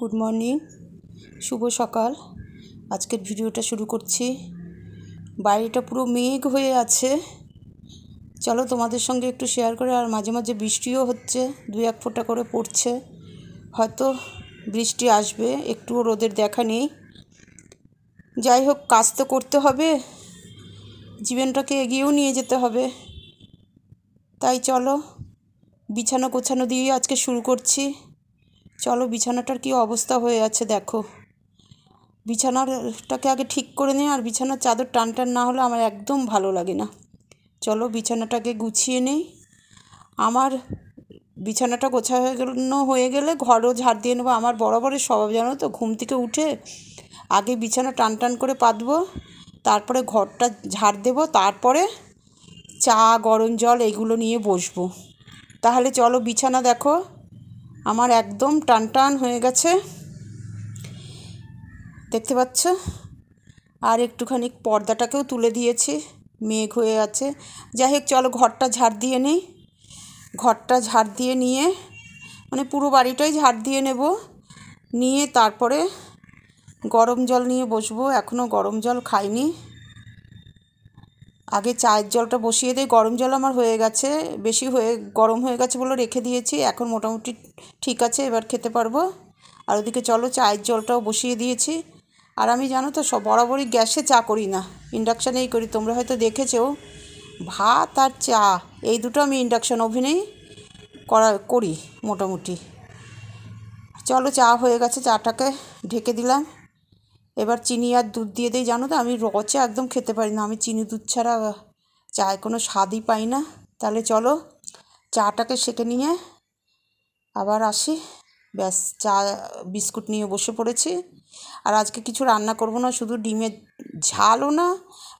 good morning শুভ সকাল আজকের ভিডিওটা শুরু করছি বাইরেটা পুরো মেঘ হয়ে আছে চলো তোমাদের সঙ্গে একটু শেয়ার করে আর মাঝে মাঝে বৃষ্টিও হচ্ছে দুই এক ফোঁটা করে পড়ছে হয়তো বৃষ্টি আসবে একটুও রোদের দেখা নেই যাই হোক কাজ তো করতে হবে জীবনটাকে এগিয়েও নিয়ে যেতে হবে তাই চলো বিছানা গোছানো দিয়েই আজকে শুরু করছি চলো বিছানাটার কি অবস্থা হয়ে আছে দেখো বিছানাটাকে আগে ঠিক করে নিই আর বিছানার চাদর টান টান না হলে আমার একদম ভালো লাগে না চলো বিছানাটাকে গুছিয়ে নেই আমার বিছানাটা গোছানো হয়ে গেলে ঘরও ঝাড় দিয়ে নেবো আমার বরাবরের স্বভাব জানো তো ঘুম থেকে উঠে আগে বিছানা টান টান করে পাতবো তারপরে ঘরটা ঝাড় দেবো তারপরে চা গরম জল এগুলো নিয়ে বসবো তাহলে চলো বিছানা দেখো আমার একদম টান টান হয়ে গেছে দেখতে পাচ্ছ আর একটুখানি পর্দাটাকেও তুলে দিয়েছি মেঘ হয়ে আছে যাই হোক চলো ঘরটা ঝাড় দিয়ে নিই ঘরটা ঝাড় দিয়ে নিয়ে মানে পুরো বাড়িটাই ঝাড় দিয়ে নেব নিয়ে তারপরে গরম জল নিয়ে বসবো এখনও গরম জল খাইনি আগে চায়ের জলটা বসিয়ে দিই গরম জল আমার হয়ে গেছে বেশি হয়ে গরম হয়ে গেছে বলে রেখে দিয়েছি এখন মোটামুটি ঠিক আছে এবার খেতে পারবো আর ওদিকে চলো চায়ের জলটাও বসিয়ে দিয়েছি আর আমি জানো তো সব বরাবরই গ্যাসে চা করি না ইন্ডাকশানেই করি তোমরা হয়তো দেখেছো ভাত আর চা এই দুটো আমি ইন্ডাকশান ওভেনেই করা করি মোটামুটি চলো চা হয়ে গেছে চাটাকে ঢেকে দিলাম এবার চিনি আর দুধ দিয়ে দিই জানো তো আমি রচে একদম খেতে পারি না আমি চিনি দুধ ছাড়া চায় কোনো স্বাদই পাই না তাহলে চলো চাটাকে সেঁকে নিয়ে আবার আসি ব্যাস চা বিস্কুট নিয়ে বসে পড়েছি আর আজকে কিছু রান্না করব না শুধু ডিমের ঝালও না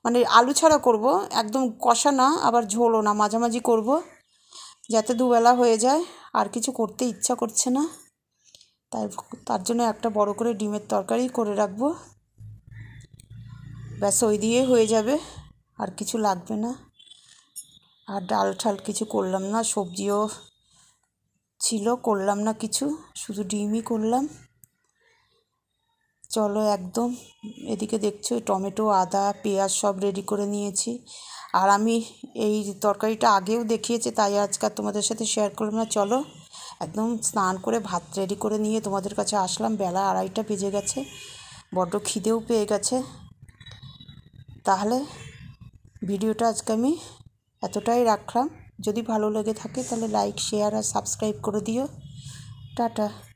মানে আলু ছাড়া করব একদম কষা না আবার ঝোলও না মাঝামাঝি করব যাতে দুবেলা হয়ে যায় আর কিছু করতে ইচ্ছা করছে না তাই তার জন্য একটা বড় করে ডিমের তরকারি করে রাখবো ব্যাস ওই দিয়ে হয়ে যাবে আর কিছু লাগবে না আর ডাল ঠাল কিছু করলাম না সবজিও ছিল করলাম না কিছু শুধু ডিমই করলাম চলো একদম এদিকে দেখছো টমেটো আদা পেঁয়াজ সব রেডি করে নিয়েছি আর আমি এই তরকারিটা আগেও দেখিয়েছি তাই আজকে তোমাদের সাথে শেয়ার করলাম না চলো একদম স্নান করে ভাত রেডি করে নিয়ে তোমাদের কাছে আসলাম বেলা আড়াইটা বেজে গেছে বড্ড খিদেও পেয়ে গেছে তাহলে ভিডিওটা আজকে আমি এতটাই রাখলাম যদি ভালো লেগে থাকে তাহলে লাইক শেয়ার আর সাবস্ক্রাইব করে দিও টাটা